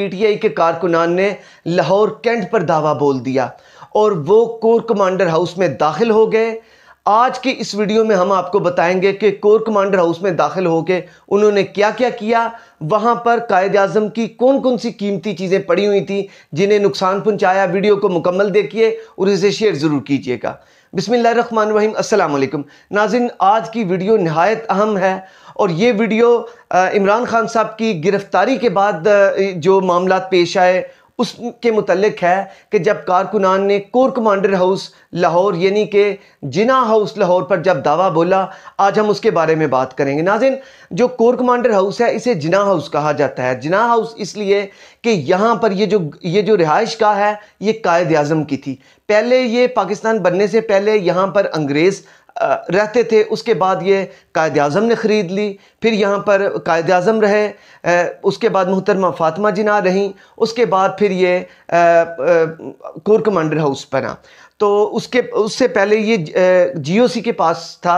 PTI के कारकुनान ने Lahore cantt पर दावा बोल दिया और वो कोर कमांडर हाउस में दाखिल हो गए आज की इस वीडियो में हम आपको बताएंगे कि कोर कमांडर हाउस में दाखिल होकर उन्होंने क्या क्या किया वहां पर कायद आजम की कौन कौन सी कीमती चीज़ें पड़ी हुई थी जिन्हें नुकसान पहुंचाया वीडियो को मुकम्मल देखिए और इसे शेयर ज़रूर कीजिएगा बिसमीम अल्लाम नाजिन आज की वीडियो नहायत अहम है और ये वीडियो इमरान खान साहब की गिरफ्तारी के बाद जो मामला पेश आए उसके मतलब है कि जब कारकुनान ने कोर कमांडर हाउस लाहौर यानी कि जिना हाउस लाहौर पर जब दावा बोला आज हम उसके बारे में बात करेंगे नाजिन जो कोर कमांडर हाउस है इसे जिना हाउस कहा जाता है जिना हाउस इसलिए कि यहाँ पर ये जो ये जो रिहाइश का है ये कायद अजम की थी पहले ये पाकिस्तान बनने से पहले यहाँ पर अंग्रेज़ रहते थे उसके बाद ये कायद अज़म ने ख़रीद ली फिर यहाँ पर कायद अज़म रहे उसके बाद मोहतरमा फ़ातिमा जिना रहीं उसके बाद फिर ये कोर कमांडर हाउस बना तो उसके उससे पहले ये जीओसी के पास था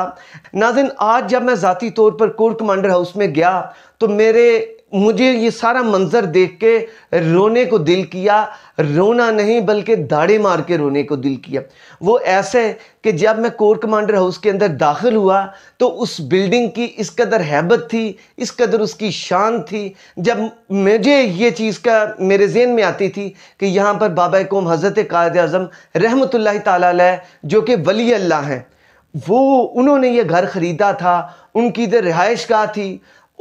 नाजिन आज जब मैं ज़ाती तौर पर कोर कमांडर हाउस में गया तो मेरे मुझे ये सारा मंज़र देख के रोने को दिल किया रोना नहीं बल्कि दाड़े मार के रोने को दिल किया वो ऐसे कि जब मैं कोर कमांडर हाउस के अंदर दाखिल हुआ तो उस बिल्डिंग की इस कदर हैबत थी इस कदर उसकी शान थी जब मुझे ये चीज़ का मेरे जेन में आती थी कि यहाँ पर बाबा कौम हज़रत कायद अज़म रहमत ला जो कि वली अल्लाह हैं वो उन्होंने ये घर ख़रीदा था उनकी इधर रिहाइश गाह थी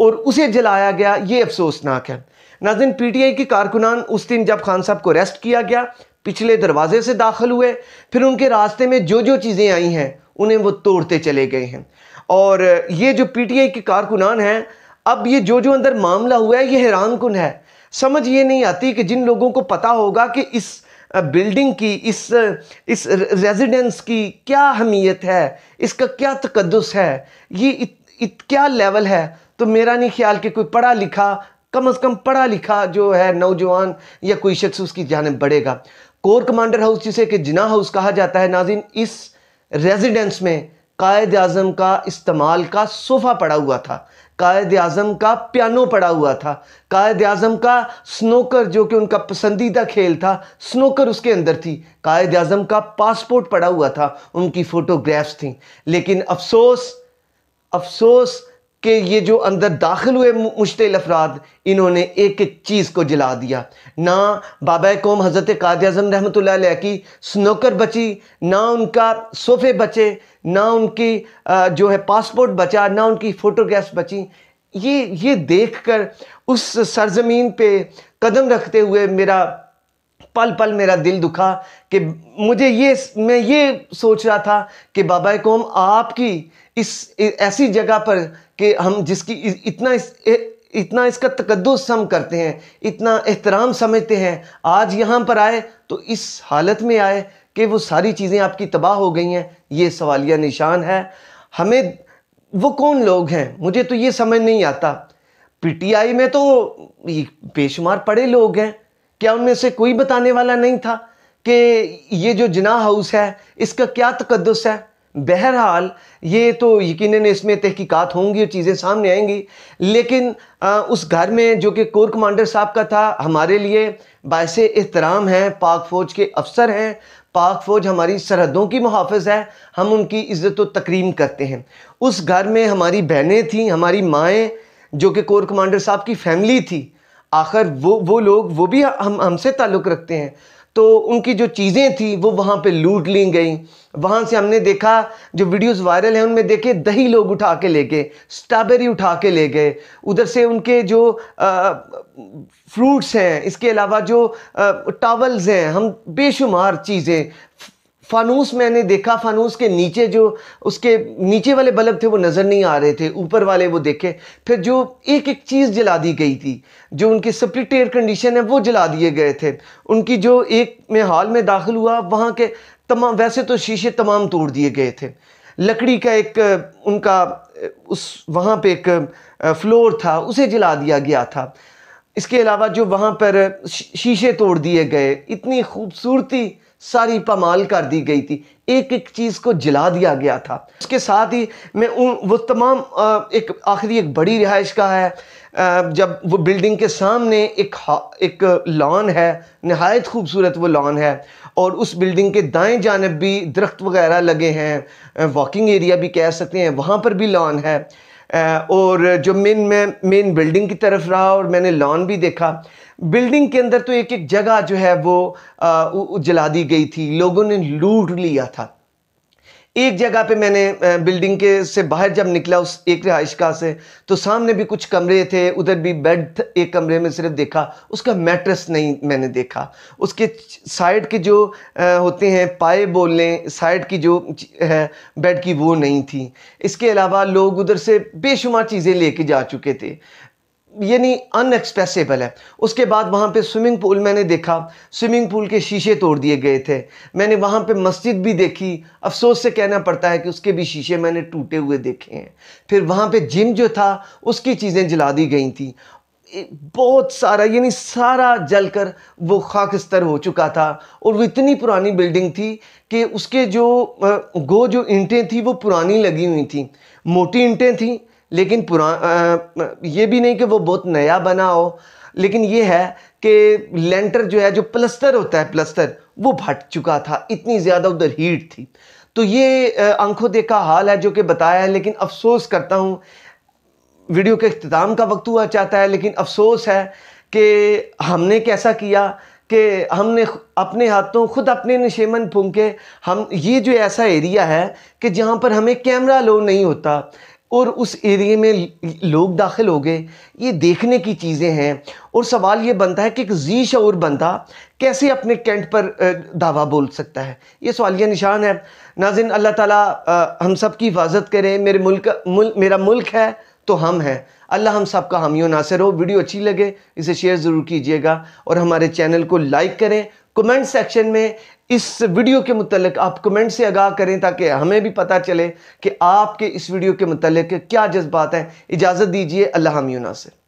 और उसे जलाया गया ये अफसोसनाक है नाजिन पीटीआई के कारकुनान उस दिन जब खान साहब को अरेस्ट किया गया पिछले दरवाजे से दाखिल हुए फिर उनके रास्ते में जो जो चीज़ें आई हैं उन्हें वो तोड़ते चले गए हैं और ये जो पीटीआई के कारकुनान हैं अब ये जो जो अंदर मामला हुआ है ये हैरान कन है समझ ये नहीं आती कि जिन लोगों को पता होगा कि इस बिल्डिंग की इस इस रेजिडेंस की क्या अहमियत है इसका क्या तकदस है ये इत, इत क्या लेवल है तो मेरा नहीं ख्याल कि कोई पढ़ा लिखा कम अज़ कम पढ़ा लिखा जो है नौजवान या कोई शख्स उसकी जानब बढ़ेगा कोर कमांडर हाउस जिसे कि जिना हाउस कहा जाता है नाजिन इस रेजिडेंस में कायद अजम का इस्तेमाल का सोफ़ा पड़ा हुआ था कायद अजम का पियानो पड़ा हुआ था कायद अजम का स्नोकर जो कि उनका पसंदीदा खेल था स्नोकर उसके अंदर थी कायद अजम का पासपोर्ट पड़ा हुआ था उनकी फ़ोटोग्राफ्स थी लेकिन अफसोस अफसोस कि ये जो अंदर दाखिल हुए मुश्तिल अफराद इन्होंने एक एक चीज़ को जला दिया ना बाबा कौम हज़रत काद अजम रहमत की स्नोकर बची ना उनका सोफ़े बचे ना उनकी जो है पासपोर्ट बचा ना उनकी फ़ोटोग्राफ्स बची ये ये देख कर उस सरजमीन पर कदम रखते हुए मेरा पल पल मेरा दिल दुखा कि मुझे ये मैं ये सोच रहा था कि बाबा कौम आपकी इस ऐसी जगह पर कि हम जिसकी इतना इस, इतना इसका तकदस हम करते हैं इतना एहतराम समझते हैं आज यहाँ पर आए तो इस हालत में आए कि वो सारी चीज़ें आपकी तबाह हो गई हैं ये सवालिया निशान है हमें वो कौन लोग हैं मुझे तो ये समझ नहीं आता पीटीआई में तो बेशुमार पड़े लोग हैं क्या उनमें से कोई बताने वाला नहीं था कि ये जो जना हाउस है इसका क्या तकदस है बहरहाल ये तो यकीन इसमें तहकीकात होंगी और चीज़ें सामने आएंगी लेकिन आ, उस घर में जो कि कोर कमांडर साहब का था हमारे लिए बायस एहतराम हैं पाक फ़ौज के अफसर हैं पाक फ़ौज हमारी सरहदों की मुहाफ़ है हम उनकी इज़्ज़त व तकरीम करते हैं उस घर में हमारी बहनें थीं हमारी माएँ जो कि कोर कमांडर साहब की फैमिली थी आखिर वो वो लोग वो भी हम हमसे ताल्लुक़ रखते हैं तो उनकी जो चीज़ें थी वो वहाँ पे लूट ली गई वहाँ से हमने देखा जो वीडियोस वायरल हैं उनमें देखे दही लोग उठा के ले गए स्ट्रॉबेरी उठा के ले गए उधर से उनके जो आ, फ्रूट्स हैं इसके अलावा जो टावल्स हैं हम बेशुमार चीज़ें फानूस मैंने देखा फानूस के नीचे जो उसके नीचे वाले बल्ब थे वो नज़र नहीं आ रहे थे ऊपर वाले वो देखे फिर जो एक एक चीज़ जला दी गई थी जो उनकी स्प्लिट एयर कंडीशन है वो जला दिए गए थे उनकी जो एक में हॉल में दाखिल हुआ वहाँ के तमाम वैसे तो शीशे तमाम तोड़ दिए गए थे लकड़ी का एक उनका उस वहाँ पर एक फ्लोर था उसे जला दिया गया था इसके अलावा जो वहाँ पर शीशे तोड़ दिए गए इतनी खूबसूरती सारी पमाल कर दी गई थी एक एक चीज़ को जला दिया गया था उसके साथ ही मैं उन वो तमाम एक आखिरी एक बड़ी रिहाइश का है जब वो बिल्डिंग के सामने एक एक लॉन है नहायत खूबसूरत वो लॉन है और उस बिल्डिंग के दाएं जानब भी दरख्त वगैरह लगे हैं वॉकिंग एरिया भी कह सकते हैं वहाँ पर भी लॉन है और जो मेन मैं मेन बिल्डिंग की तरफ रहा और मैंने लॉन भी देखा बिल्डिंग के अंदर तो एक एक जगह जो है वो जला दी गई थी लोगों ने लूट लिया था एक जगह पे मैंने बिल्डिंग के से बाहर जब निकला उस एक रिहाइश का से तो सामने भी कुछ कमरे थे उधर भी बेड एक कमरे में सिर्फ देखा उसका मैट्रेस नहीं मैंने देखा उसके साइड के जो होते हैं पाए बोलने साइड की जो है बेड की वो नहीं थी इसके अलावा लोग उधर से बेशुमार चीज़ें लेके जा चुके थे यानी अनएक्सप्रेसिबल है उसके बाद वहाँ पे स्विमिंग पूल मैंने देखा स्विमिंग पूल के शीशे तोड़ दिए गए थे मैंने वहाँ पे मस्जिद भी देखी अफसोस से कहना पड़ता है कि उसके भी शीशे मैंने टूटे हुए देखे हैं फिर वहाँ पे जिम जो था उसकी चीज़ें जला दी गई थी बहुत सारा यानी सारा जलकर वो खाकस्तर हो चुका था और वो इतनी पुरानी बिल्डिंग थी कि उसके जो गो जो ईंटें थी वो पुरानी लगी हुई थी मोटी ईंटें थीं लेकिन पुरा ये भी नहीं कि वो बहुत नया बना हो लेकिन ये है कि लेंटर जो है जो प्लस्तर होता है प्लस्तर वो फट चुका था इतनी ज़्यादा उधर हीट थी तो ये आंखों देखा हाल है जो कि बताया है लेकिन अफसोस करता हूँ वीडियो के अख्ताम का वक्त हुआ चाहता है लेकिन अफसोस है कि हमने कैसा किया कि हमने अपने हाथों खुद अपने नशेमन फूंके हम ये जो ऐसा एरिया है कि जहाँ पर हमें कैमरा लो नहीं होता और उस एरिए में लोग दाखिल हो गए ये देखने की चीज़ें हैं और सवाल ये बनता है कि एक जी शूर बंदा कैसे अपने कैंट पर दावा बोल सकता है ये सवालिया निशान है नाजिन अल्लाह ताला हम सब की हिफाजत करें मेरे मुल्क मुल, मेरा मुल्क है तो हम हैं अल्लाह हम सब का हामियों नासिर हो वीडियो अच्छी लगे इसे शेयर ज़रूर कीजिएगा और हमारे चैनल को लाइक करें कमेंट सेक्शन में इस वीडियो के मतलब आप कमेंट से आगाह करें ताकि हमें भी पता चले कि आपके इस वीडियो के मतलब क्या जज्बात हैं इजाज़त दीजिए अल्लाह मियना से